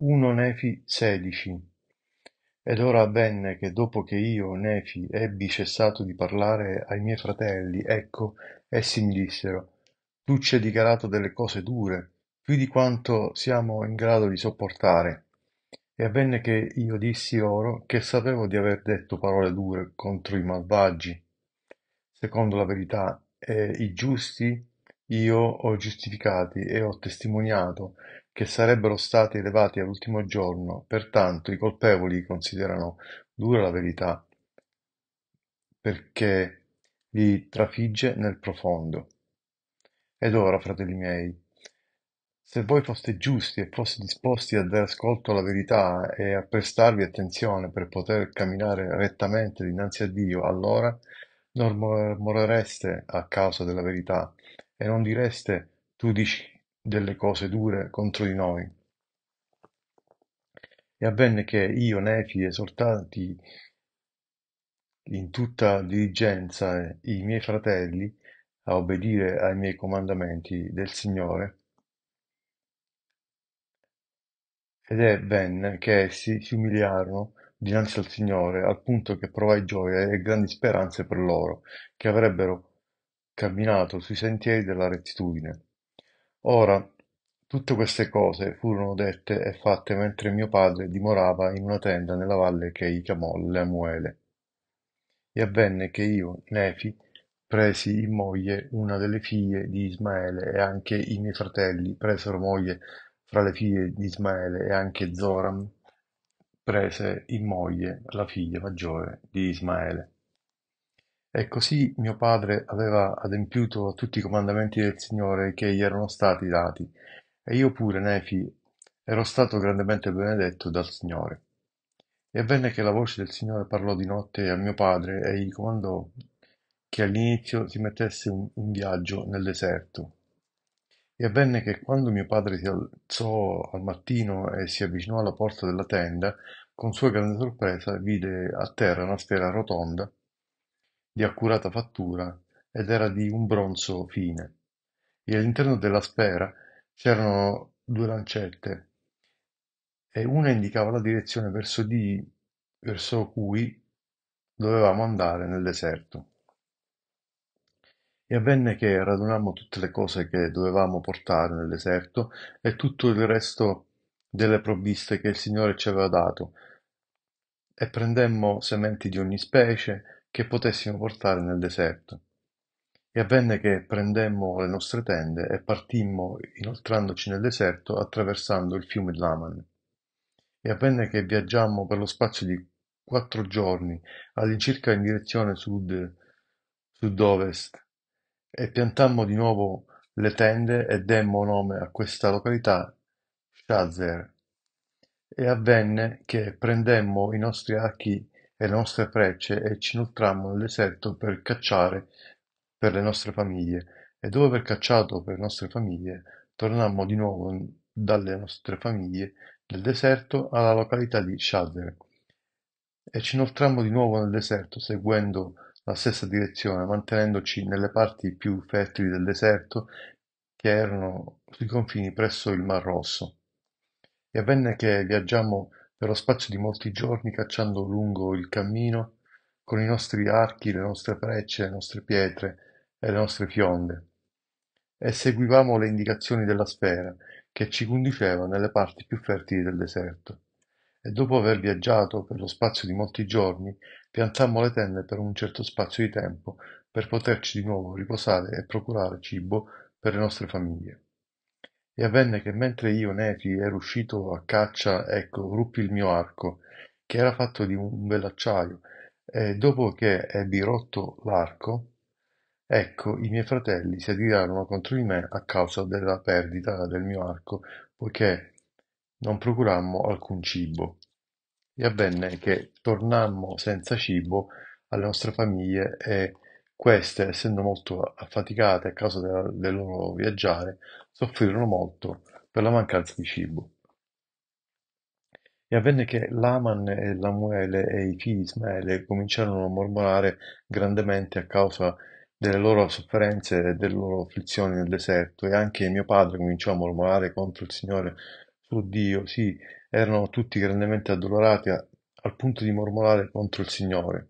1 Nefi 16 Ed ora avvenne che dopo che io, Nefi, ebbi cessato di parlare ai miei fratelli, ecco, essi mi dissero, tu ci hai dichiarato delle cose dure, più di quanto siamo in grado di sopportare. E avvenne che io dissi loro che sapevo di aver detto parole dure contro i malvagi, secondo la verità, e eh, i giusti io ho giustificati e ho testimoniato che sarebbero stati elevati all'ultimo giorno, pertanto i colpevoli considerano dura la verità perché li trafigge nel profondo. Ed ora, fratelli miei, se voi foste giusti e foste disposti a dare ascolto alla verità e a prestarvi attenzione per poter camminare rettamente dinanzi a Dio, allora non morrereste a causa della verità e non direste tu dici delle cose dure contro di noi. E avvenne che io, Nefi, esortati in tutta diligenza eh, i miei fratelli a obbedire ai miei comandamenti del Signore, ed avvenne che essi si umiliarono dinanzi al Signore al punto che provai gioia e grandi speranze per loro, che avrebbero camminato sui sentieri della rettitudine. Ora, tutte queste cose furono dette e fatte mentre mio padre dimorava in una tenda nella valle che egli chiamò Lemuele. E avvenne che io, Nefi, presi in moglie una delle figlie di Ismaele e anche i miei fratelli presero moglie fra le figlie di Ismaele e anche Zoram prese in moglie la figlia maggiore di Ismaele. E così mio padre aveva adempiuto tutti i comandamenti del Signore che gli erano stati dati, e io pure, Nefi, ero stato grandemente benedetto dal Signore. E avvenne che la voce del Signore parlò di notte a mio padre e gli comandò che all'inizio si mettesse in viaggio nel deserto. E avvenne che quando mio padre si alzò al mattino e si avvicinò alla porta della tenda, con sua grande sorpresa vide a terra una sfera rotonda di accurata fattura ed era di un bronzo fine, e all'interno della sfera c'erano due lancette, e una indicava la direzione verso, di, verso cui dovevamo andare nel deserto. E avvenne che radunammo tutte le cose che dovevamo portare nel deserto e tutto il resto delle provviste che il Signore ci aveva dato, e prendemmo sementi di ogni specie, che potessimo portare nel deserto. E avvenne che prendemmo le nostre tende e partimmo inoltrandoci nel deserto attraversando il fiume Laman. E avvenne che viaggiammo per lo spazio di quattro giorni all'incirca in direzione sud, sud-ovest e piantammo di nuovo le tende e demmo nome a questa località Shazer. E avvenne che prendemmo i nostri archi e le nostre frecce e ci inoltrammo nel deserto per cacciare per le nostre famiglie e dopo aver cacciato per le nostre famiglie tornammo di nuovo dalle nostre famiglie nel deserto alla località di Shadër e ci inoltrammo di nuovo nel deserto seguendo la stessa direzione mantenendoci nelle parti più fertili del deserto che erano sui confini presso il mar Rosso e avvenne che viaggiamo per lo spazio di molti giorni cacciando lungo il cammino con i nostri archi, le nostre frecce, le nostre pietre e le nostre fionde, e seguivamo le indicazioni della sfera che ci conduceva nelle parti più fertili del deserto. E dopo aver viaggiato per lo spazio di molti giorni, piantammo le tende per un certo spazio di tempo per poterci di nuovo riposare e procurare cibo per le nostre famiglie. E avvenne che mentre io Nefi ero uscito a caccia, ecco, ruppi il mio arco, che era fatto di un bell'acciaio, e dopo che ebbi rotto l'arco, ecco, i miei fratelli si adirarono contro di me a causa della perdita del mio arco, poiché non procurammo alcun cibo. E avvenne che tornammo senza cibo alle nostre famiglie e queste, essendo molto affaticate a causa del loro viaggiare, soffrirono molto per la mancanza di cibo. E avvenne che Laman e Lamuele e i figli di Ismaele cominciarono a mormorare grandemente a causa delle loro sofferenze e delle loro afflizioni nel deserto, e anche mio padre cominciò a mormorare contro il Signore suo Dio. Sì, erano tutti grandemente addolorati a, al punto di mormorare contro il Signore.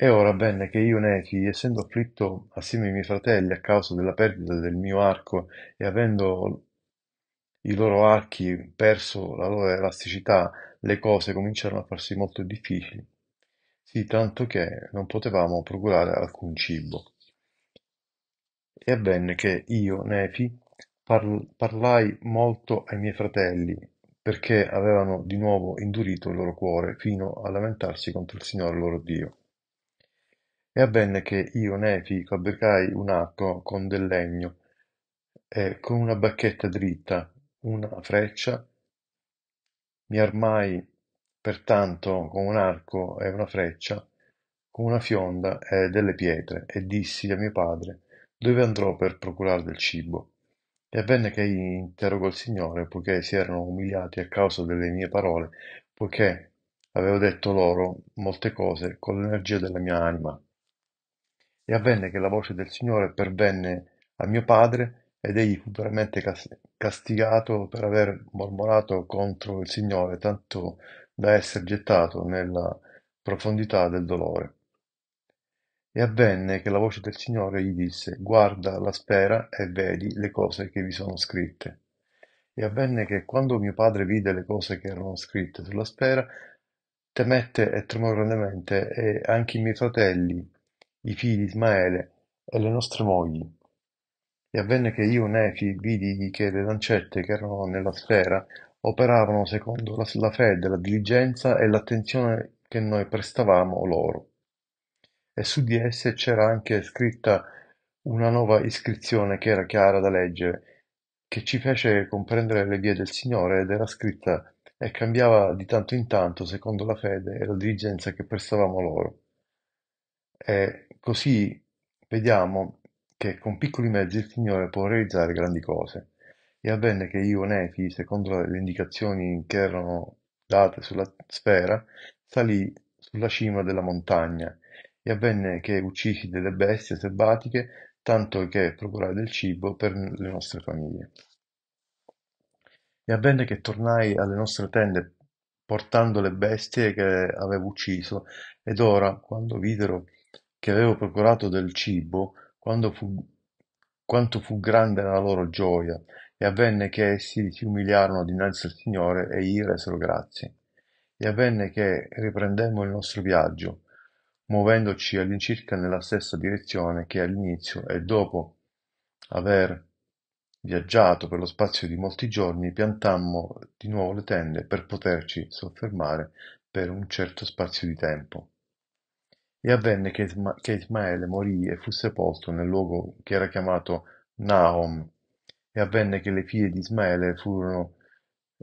E ora avvenne che io Nechi, essendo afflitto assieme ai miei fratelli a causa della perdita del mio arco e avendo i loro archi perso la loro elasticità, le cose cominciarono a farsi molto difficili, sì tanto che non potevamo procurare alcun cibo. E avvenne che io, Nefi, parl- parlai molto ai miei fratelli, perché avevano di nuovo indurito il loro cuore fino a lamentarsi contro il Signore loro Dio. E avvenne che io, Nefi, fabbricai un arco con del legno, e con una bacchetta dritta, una freccia, mi armai pertanto con un arco e una freccia, con una fionda e delle pietre, e dissi a mio padre, dove andrò per procurare del cibo? E avvenne che interrogò il Signore, poiché si erano umiliati a causa delle mie parole, poiché avevo detto loro molte cose con l'energia della mia anima. E avvenne che la voce del Signore pervenne a mio padre, ed egli fu veramente castigato per aver mormorato contro il Signore, tanto da essere gettato nella profondità del dolore. E avvenne che la voce del Signore gli disse, guarda la spera e vedi le cose che vi sono scritte. E avvenne che quando mio padre vide le cose che erano scritte sulla spera, temette e tremò grandemente, e anche i miei fratelli i figli di Ismaele e le nostre mogli. E avvenne che io, Nefi, vidi che le lancette che erano nella sfera operavano secondo la, la fede, la diligenza e l'attenzione che noi prestavamo loro. E su di esse c'era anche scritta una nuova iscrizione che era chiara da leggere, che ci fece comprendere le vie del Signore ed era scritta e cambiava di tanto in tanto secondo la fede e la diligenza che prestavamo loro. E eh, così vediamo che con piccoli mezzi il Signore può realizzare grandi cose. E avvenne che io, Nefi, secondo le indicazioni che erano date sulla sfera, salì sulla cima della montagna. E avvenne che uccisi delle bestie sebatiche, tanto che procurai del cibo per le nostre famiglie. E avvenne che tornai alle nostre tende portando le bestie che avevo ucciso, ed ora, quando videro che avevo procurato del cibo, quanto fu grande la loro gioia, e avvenne che essi si umiliarono dinanzi al Signore, e egli resero grazie. E avvenne che riprendemmo il nostro viaggio, muovendoci all'incirca nella stessa direzione che all'inizio, e dopo aver viaggiato per lo spazio di molti giorni, piantammo di nuovo le tende per poterci soffermare per un certo spazio di tempo. E avvenne che Ismaele morì e fu sepolto nel luogo che era chiamato Naom. E avvenne che le figlie di Ismaele furono,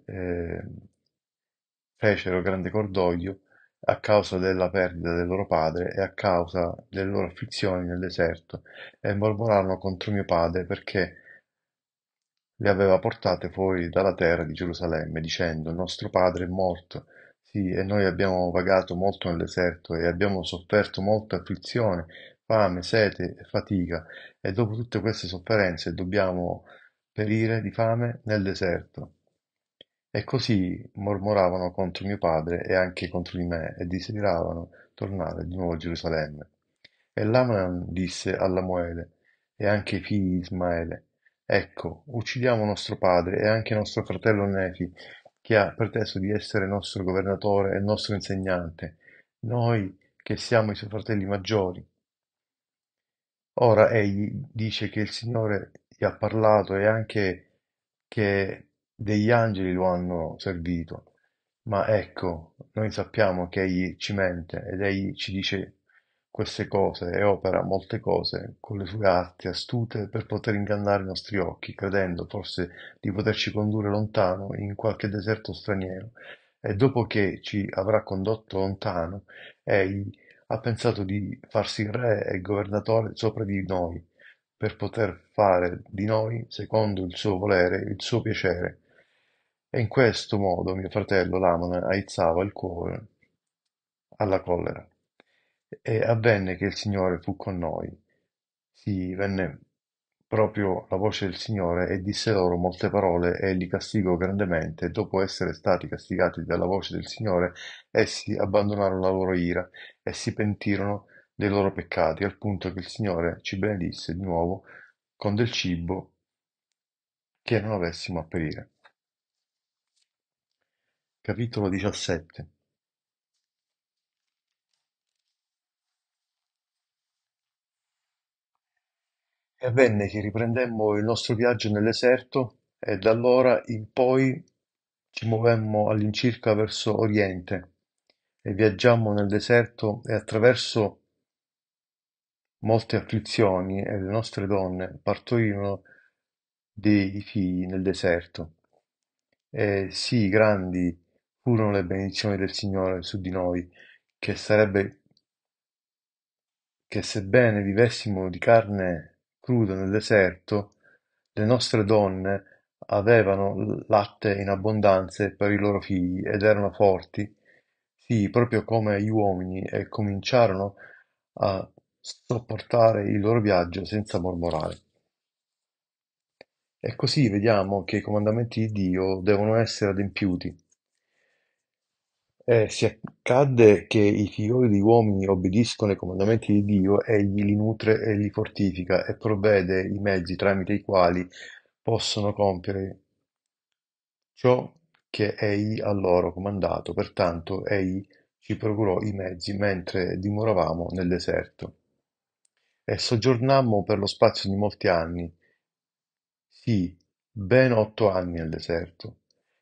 eh, fecero grande cordoglio a causa della perdita del loro padre e a causa delle loro afflizioni nel deserto, e mormorarono contro mio padre perché le aveva portate fuori dalla terra di Gerusalemme, dicendo: Nostro padre è morto, sì, e noi abbiamo vagato molto nel deserto e abbiamo sofferto molta afflizione, fame, sete e fatica, e dopo tutte queste sofferenze dobbiamo perire di fame nel deserto. E così mormoravano contro mio padre e anche contro di me, e desideravano tornare di nuovo a Gerusalemme. E Laman disse a Lamuele e anche ai figli di Ismaele, Ecco, uccidiamo nostro padre e anche nostro fratello Nefi, che ha preteso di essere nostro governatore e nostro insegnante, noi che siamo i suoi fratelli maggiori. Ora egli dice che il Signore gli ha parlato e anche che degli angeli lo hanno servito. Ma ecco, noi sappiamo che egli ci mente ed egli ci dice queste cose e opera molte cose con le sue arti astute per poter ingannare i nostri occhi, credendo forse di poterci condurre lontano in qualche deserto straniero. E dopo che ci avrà condotto lontano, egli ha pensato di farsi re e governatore sopra di noi, per poter fare di noi, secondo il suo volere, il suo piacere. E in questo modo mio fratello Lamana aizzava il cuore alla collera. E avvenne che il Signore fu con noi. Sì, venne proprio la voce del Signore e disse loro molte parole e li castigò grandemente. Dopo essere stati castigati dalla voce del Signore, essi abbandonarono la loro ira e si pentirono dei loro peccati, al punto che il Signore ci benedisse di nuovo con del cibo che non avessimo a perire. Capitolo 17 e avvenne che riprendemmo il nostro viaggio nel deserto e allora in poi ci muovemmo all'incirca verso oriente e viaggiammo nel deserto e attraverso molte afflizioni e le nostre donne partorirono dei figli nel deserto. E sì, grandi furono le benedizioni del Signore su di noi, che sarebbe che sebbene vivessimo di carne crudo nel deserto, le nostre donne avevano latte in abbondanza per i loro figli ed erano forti, sì, proprio come gli uomini, e cominciarono a sopportare il loro viaggio senza mormorare. E così vediamo che i comandamenti di Dio devono essere adempiuti. Eh, se accadde che i figlioli di uomini obbediscono ai comandamenti di Dio, egli li nutre e li fortifica, e provvede i mezzi tramite i quali possono compiere ciò che egli ha loro comandato. Pertanto egli ci procurò i mezzi mentre dimoravamo nel deserto. E soggiornammo per lo spazio di molti anni, sì, ben otto anni nel deserto,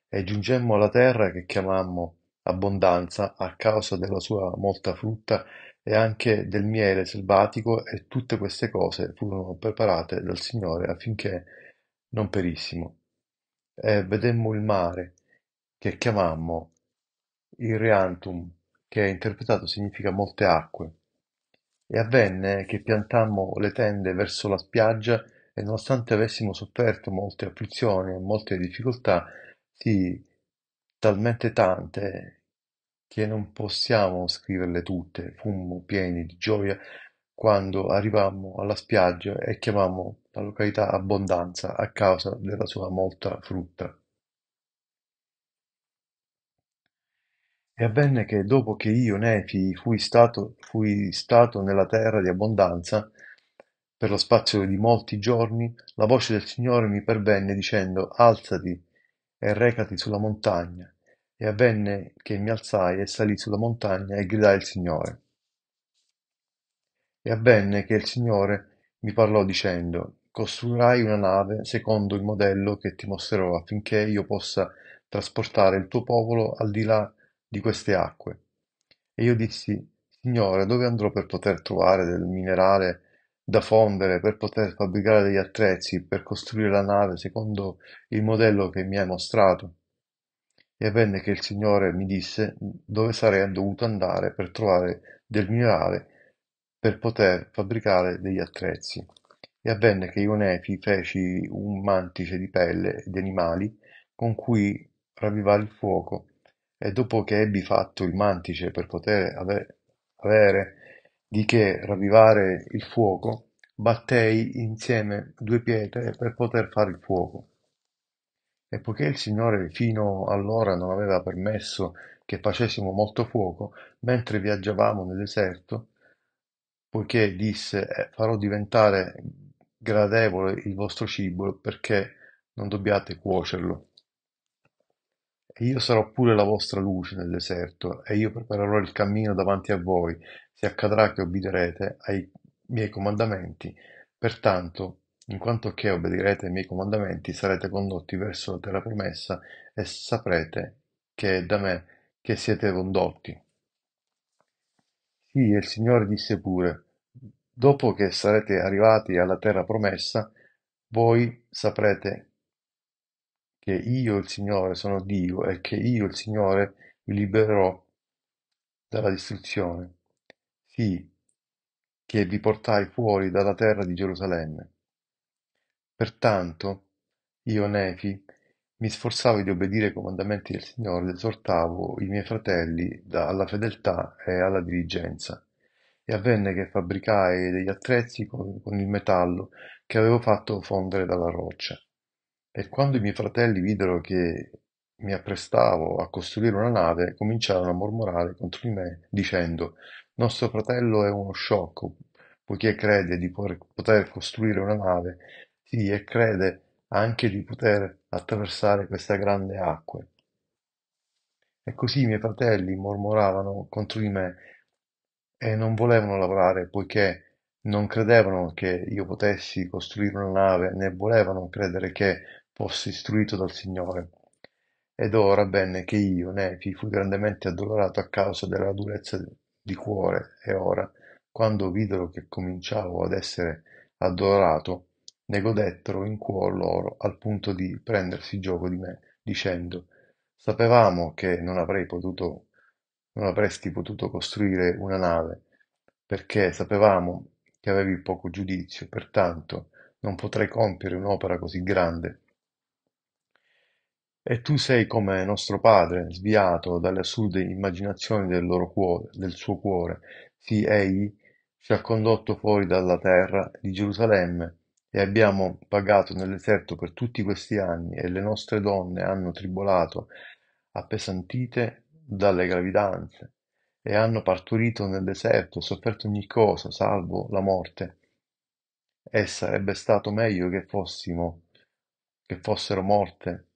e giungemmo alla terra che chiamammo abbondanza a causa della sua molta frutta e anche del miele selvatico e tutte queste cose furono preparate dal Signore affinché non perissimo. E vedemmo il mare, che chiamammo Reantum, che interpretato significa molte acque. E avvenne che piantammo le tende verso la spiaggia e nonostante avessimo sofferto molte afflizioni e molte difficoltà, si talmente tante che non possiamo scriverle tutte. Fummo pieni di gioia quando arrivammo alla spiaggia e chiamammo la località Abbondanza a causa della sua molta frutta. E avvenne che dopo che io, Nefi, fui stato, fui stato nella terra di abbondanza, per lo spazio di molti giorni, la voce del Signore mi pervenne dicendo, alzati e recati sulla montagna, e avvenne che mi alzai e salii sulla montagna e gridai al Signore. E avvenne che il Signore mi parlò dicendo, costruirai una nave secondo il modello che ti mostrerò affinché io possa trasportare il tuo popolo al di là di queste acque. E io dissi, Signore, dove andrò per poter trovare del minerale da fondere, per poter fabbricare degli attrezzi, per costruire la nave secondo il modello che mi hai mostrato? e avvenne che il Signore mi disse dove sarei dovuto andare per trovare del minerale per poter fabbricare degli attrezzi. E avvenne che io Nefi feci un mantice di pelle e di animali con cui ravvivare il fuoco, e dopo che ebbi fatto il mantice per poter ave avere di che ravvivare il fuoco, battei insieme due pietre per poter fare il fuoco e poiché il Signore fino allora non aveva permesso che facessimo molto fuoco, mentre viaggiavamo nel deserto, poiché disse eh, farò diventare gradevole il vostro cibo perché non dobbiate cuocerlo. E io sarò pure la vostra luce nel deserto, e io preparerò il cammino davanti a voi, se accadrà che obbedirete ai miei comandamenti. Pertanto in quanto che obbedirete ai miei comandamenti, sarete condotti verso la terra promessa e saprete che è da me che siete condotti. Sì, e il Signore disse pure, dopo che sarete arrivati alla terra promessa, voi saprete che io il Signore sono Dio e che io il Signore vi libererò dalla distruzione. Sì, che vi portai fuori dalla terra di Gerusalemme Pertanto, io Nefi, mi sforzavo di obbedire ai comandamenti del Signore ed esortavo i miei fratelli da- alla fedeltà e alla diligenza. E avvenne che fabbricai degli attrezzi con, con il metallo che avevo fatto fondere dalla roccia. E quando i miei fratelli videro che mi apprestavo a costruire una nave, cominciarono a mormorare contro di me, dicendo: Nostro fratello è uno sciocco, poiché crede di por- poter costruire una nave sì e crede anche di poter attraversare questa grande acque. E così i miei fratelli mormoravano contro di me e non volevano lavorare poiché non credevano che io potessi costruire una nave né volevano credere che fossi istruito dal Signore. Ed ora venne che io, Nefi, fui grandemente addolorato a causa della durezza di cuore e ora, quando videro che cominciavo ad essere addolorato, ne godettero in cuor loro al punto di prendersi gioco di me, dicendo: Sapevamo che non avrei potuto, non avresti potuto costruire una nave, perché sapevamo che avevi poco giudizio, pertanto non potrei compiere un'opera così grande. E tu sei come nostro padre, sviato dalle assurde immaginazioni del, cuore, del suo cuore. Sì, egli ci ha condotto fuori dalla terra di Gerusalemme e abbiamo pagato nel deserto per tutti questi anni e le nostre donne hanno tribolato appesantite dalle gravidanze e hanno partorito nel deserto sofferto ogni cosa, salvo la morte. E sarebbe stato meglio che fossimo, che fossero morte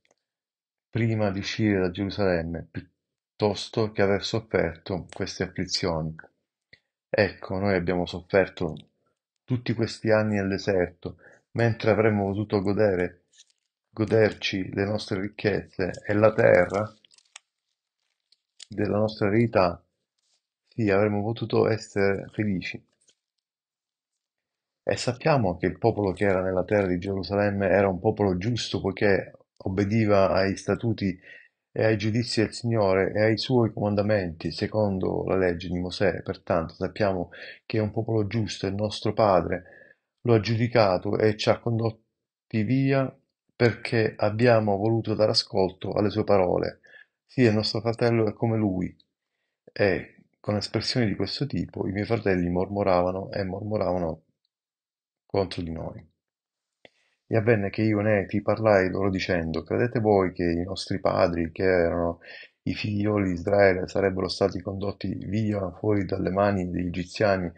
prima di uscire da Gerusalemme, piuttosto che aver sofferto queste afflizioni. Ecco, noi abbiamo sofferto tutti questi anni nel deserto Mentre avremmo potuto godere, goderci le nostre ricchezze e la terra della nostra eredità, sì, avremmo potuto essere felici. E sappiamo che il popolo che era nella terra di Gerusalemme era un popolo giusto poiché obbediva ai statuti e ai giudizi del Signore e ai suoi comandamenti secondo la legge di Mosè. Pertanto sappiamo che è un popolo giusto, è il nostro Padre, lo ha giudicato e ci ha condotti via perché abbiamo voluto dare ascolto alle sue parole: "Sì, il nostro fratello è come lui". E, con espressioni di questo tipo, i miei fratelli mormoravano e mormoravano contro di noi. E avvenne che io, Neti, parlai loro dicendo: Credete voi che i nostri padri, che erano i figlioli di Israele, sarebbero stati condotti via fuori dalle mani degli egiziani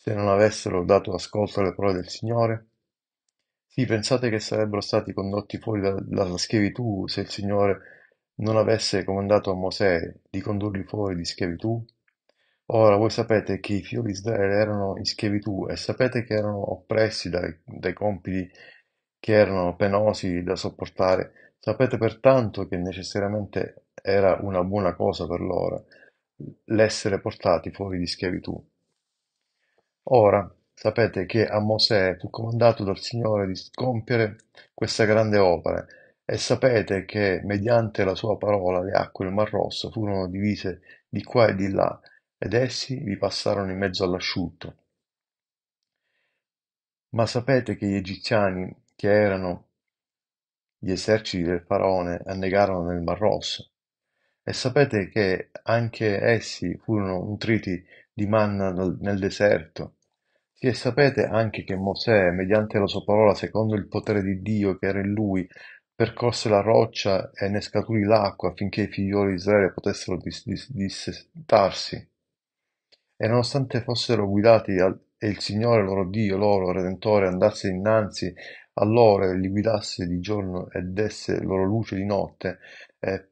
se non avessero dato ascolto alle parole del Signore? Sì, pensate che sarebbero stati condotti fuori da, dalla schiavitù se il Signore non avesse comandato a Mosè di condurli fuori di schiavitù? Ora voi sapete che i figli di Israele erano in schiavitù e sapete che erano oppressi dai, dai compiti che erano penosi da sopportare. Sapete pertanto che necessariamente era una buona cosa per loro l'essere portati fuori di schiavitù. Ora, sapete che a Mosè fu comandato dal Signore di compiere questa grande opera, e sapete che mediante la sua parola le acque del Mar Rosso furono divise di qua e di là, ed essi vi passarono in mezzo all'asciutto. Ma sapete che gli egiziani, che erano gli eserciti del faraone, annegarono nel Mar Rosso, e sapete che anche essi furono nutriti di manna nel deserto, sì, e sapete anche che Mosè, mediante la sua parola, secondo il potere di Dio che era in lui, percorse la roccia e ne scaturì l'acqua affinché i figlioli di Israele potessero dis- dis- E nonostante fossero guidati al- e il Signore loro Dio, loro Redentore, andasse innanzi a loro e li guidasse di giorno e desse loro luce di notte, e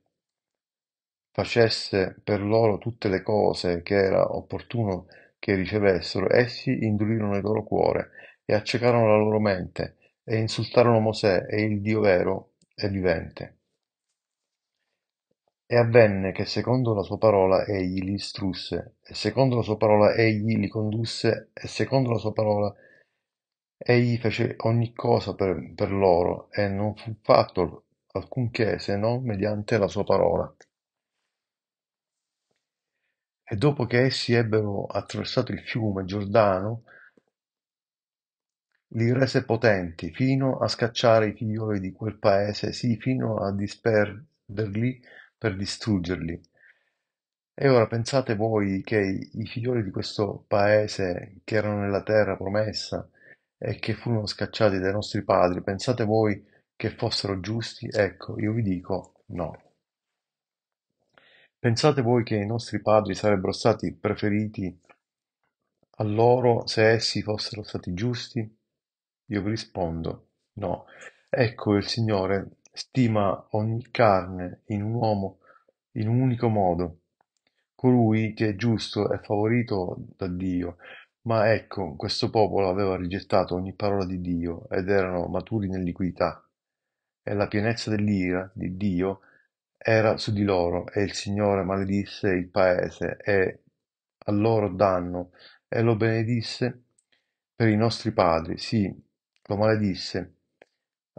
facesse per loro tutte le cose che era opportuno che ricevessero essi indurirono il loro cuore, e accecarono la loro mente, e insultarono Mosè e il Dio vero e vivente. E avvenne che secondo la sua parola egli li istrusse, e secondo la sua parola egli li condusse, e secondo la sua parola egli fece ogni cosa per, per loro, e non fu fatto alcunché se non mediante la sua parola. E dopo che essi ebbero attraversato il fiume Giordano, li rese potenti, fino a scacciare i figlioli di quel paese, sì, fino a disperderli per distruggerli. E ora pensate voi che i figlioli di questo paese che erano nella terra promessa e che furono scacciati dai nostri padri, pensate voi che fossero giusti? Ecco, io vi dico no. Pensate voi che i nostri padri sarebbero stati preferiti a loro se essi fossero stati giusti? Io vi rispondo: no. Ecco il Signore stima ogni carne in un uomo in un unico modo, colui che è giusto è favorito da Dio. Ma ecco, questo popolo aveva rigettato ogni parola di Dio ed erano maturi nell'iniquità. E la pienezza dell'ira di Dio era su di loro, e il Signore maledisse il paese, e a loro danno, e lo benedisse per i nostri padri, sì, lo maledisse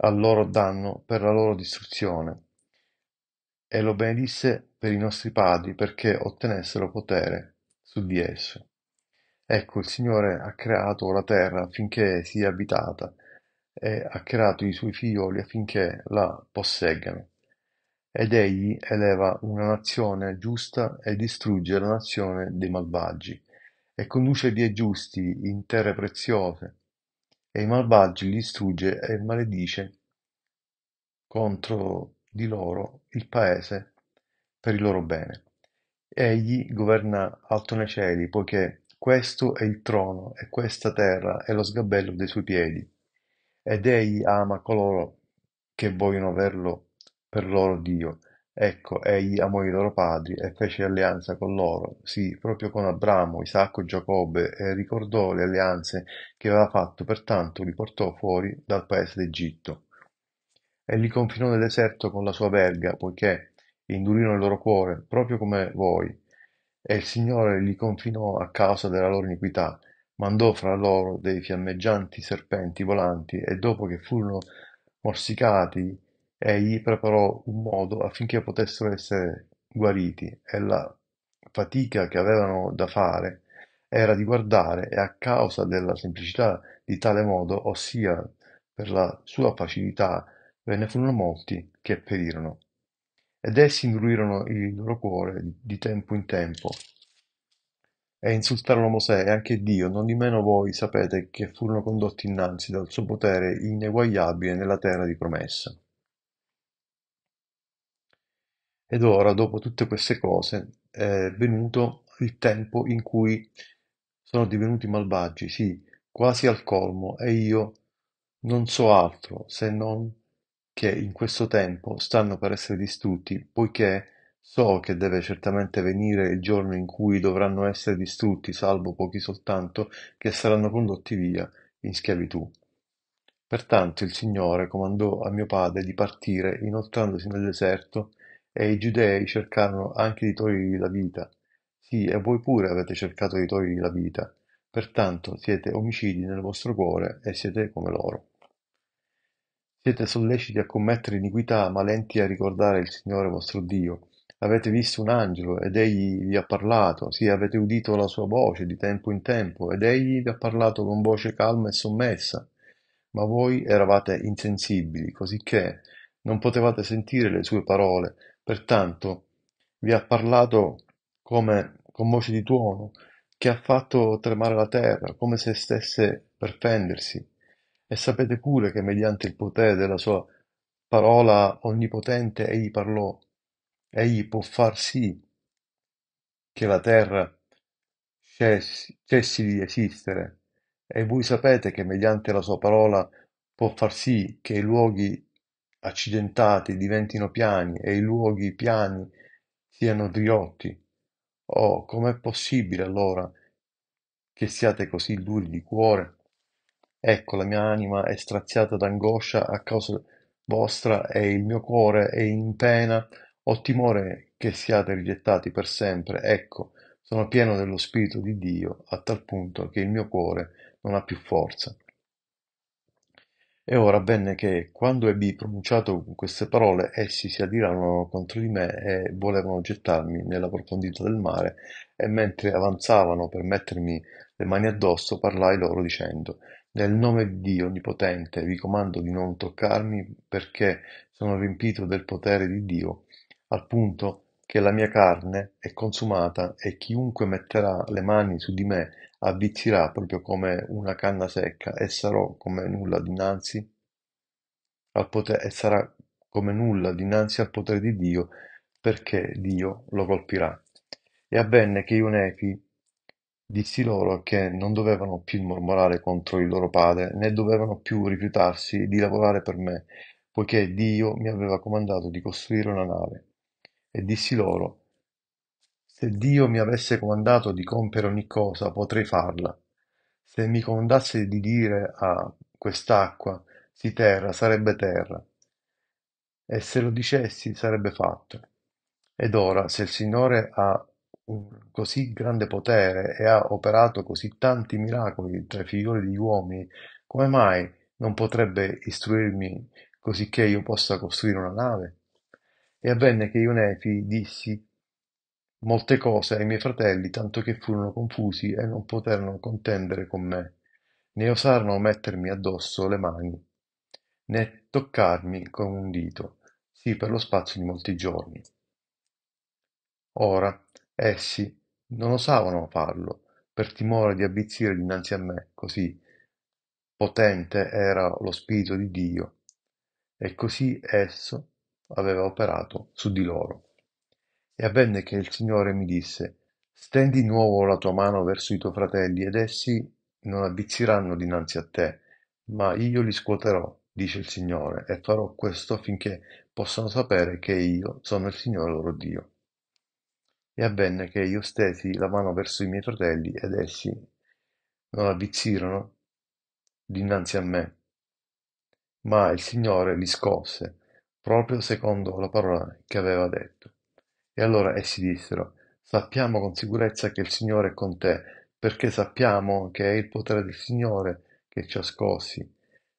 a loro danno per la loro distruzione, e lo benedisse per i nostri padri, perché ottenessero potere su di esso. Ecco, il Signore ha creato la terra affinché sia abitata e ha creato i suoi figlioli affinché la posseggano. Ed egli eleva una nazione giusta e distrugge la nazione dei malvagi, e conduce via i giusti in terre preziose, e i malvagi li distrugge e maledice contro di loro il paese per il loro bene. Egli governa alto nei cieli, poiché questo è il trono e questa terra è lo sgabello dei suoi piedi. Ed egli ama coloro che vogliono averlo per loro Dio. Ecco egli amò i loro padri e fece alleanza con loro, sì, proprio con Abramo, Isacco Giacobbe, e ricordò le alleanze che aveva fatto, pertanto li portò fuori dal paese d'Egitto. E li confinò nel deserto con la sua verga, poiché indurirono il loro cuore, proprio come voi. E il Signore li confinò a causa della loro iniquità, mandò fra loro dei fiammeggianti serpenti volanti, e dopo che furono morsicati, Egli preparò un modo affinché potessero essere guariti e la fatica che avevano da fare era di guardare e a causa della semplicità di tale modo, ossia per la sua facilità, ve ne furono molti che perirono. Ed essi indruirono il loro cuore di tempo in tempo e insultarono Mosè e anche Dio, non di meno voi sapete che furono condotti innanzi dal suo potere ineguagliabile nella terra di promessa. Ed ora, dopo tutte queste cose, è venuto il tempo in cui sono divenuti malvagi, sì, quasi al colmo, e io non so altro se non che in questo tempo stanno per essere distrutti, poiché so che deve certamente venire il giorno in cui dovranno essere distrutti, salvo pochi soltanto, che saranno condotti via in schiavitù. Pertanto il Signore comandò a mio padre di partire, inoltrandosi nel deserto, e i giudei cercarono anche di togliergli la vita. Sì, e voi pure avete cercato di togliergli la vita. Pertanto siete omicidi nel vostro cuore e siete come loro. Siete solleciti a commettere iniquità, ma lenti a ricordare il Signore vostro Dio. Avete visto un angelo ed egli vi ha parlato, sì, avete udito la sua voce di tempo in tempo ed egli vi ha parlato con voce calma e sommessa. Ma voi eravate insensibili, cosicché non potevate sentire le sue parole, Pertanto, vi ha parlato come con voce di tuono, che ha fatto tremare la terra, come se stesse per fendersi. E sapete pure che mediante il potere della sua parola onnipotente egli parlò. Egli può far sì che la terra cessi, cessi di esistere. E voi sapete che mediante la sua parola può far sì che i luoghi accidentati diventino piani e i luoghi piani siano ghiotti. Oh, com'è possibile allora che siate così duri di cuore? Ecco, la mia anima è straziata d'angoscia a causa vostra e il mio cuore è in pena. Ho timore che siate rigettati per sempre. Ecco, sono pieno dello Spirito di Dio a tal punto che il mio cuore non ha più forza. E ora avvenne che, quando ebbi pronunciato queste parole, essi si adirarono contro di me e volevano gettarmi nella profondità del mare, e mentre avanzavano per mettermi le mani addosso, parlai loro dicendo, Nel nome di Dio Onnipotente vi comando di non toccarmi, perché sono riempito del potere di Dio, al punto che la mia carne è consumata e chiunque metterà le mani su di me avvizzirà proprio come una canna secca e sarò come nulla dinanzi al potere, e sarà come nulla dinanzi al potere di Dio, perché Dio lo colpirà. E avvenne che io Nefi dissi loro che non dovevano più mormorare contro il loro padre, né dovevano più rifiutarsi di lavorare per me, poiché Dio mi aveva comandato di costruire una nave. E dissi loro se Dio mi avesse comandato di compiere ogni cosa, potrei farla; se mi comandasse di dire a quest'acqua, si terra, sarebbe terra, e se lo dicessi, sarebbe fatto. Ed ora, se il Signore ha un così grande potere e ha operato così tanti miracoli tra i figlioli degli uomini, come mai non potrebbe istruirmi cosicché io possa costruire una nave? E avvenne che io Nefi dissi Molte cose ai miei fratelli tanto che furono confusi e non poterono contendere con me, né osarono mettermi addosso le mani, né toccarmi con un dito, sì per lo spazio di molti giorni. Ora essi non osavano farlo, per timore di avvizzire dinanzi a me, così potente era lo Spirito di Dio, e così esso aveva operato su di loro. E avvenne che il Signore mi disse, Stendi di nuovo la tua mano verso i tuoi fratelli, ed essi non avvizziranno dinanzi a te, ma io li scuoterò, dice il Signore, e farò questo affinché possano sapere che io sono il Signore loro Dio. E avvenne che io stesi la mano verso i miei fratelli, ed essi non avvizzirono dinanzi a me, ma il Signore li scosse, proprio secondo la parola che aveva detto. E allora essi dissero, sappiamo con sicurezza che il Signore è con te, perché sappiamo che è il potere del Signore che ci ha scossi.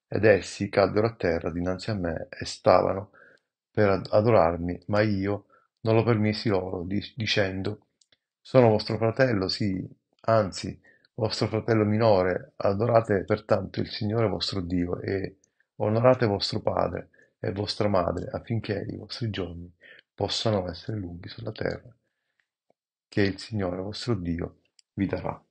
Ed essi caddero a terra dinanzi a me e stavano per adorarmi, ma io non lo permisi loro, dicendo, sono vostro fratello, sì, anzi, vostro fratello minore, adorate pertanto il Signore vostro Dio e onorate vostro padre e vostra madre affinché i vostri giorni possano essere lunghi sulla terra, che il Signore vostro Dio vi darà.